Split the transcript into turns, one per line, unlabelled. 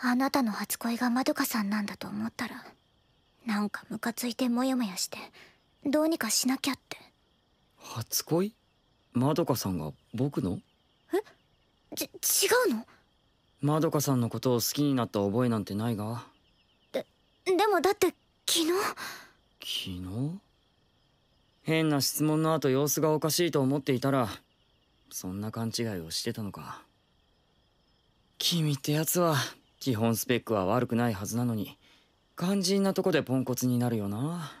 あなたの初恋がまどかさんなんだと思ったらなんかムカついてモヤモヤしてどうにかしなきゃって
初恋まどかさんが僕の
えち違うの
まどかさんのことを好きになった覚えなんてないが
ででもだって昨日
昨日変な質問の後様子がおかしいと思っていたらそんな勘違いをしてたのか君ってやつは基本スペックは悪くないはずなのに肝心なとこでポンコツになるよな。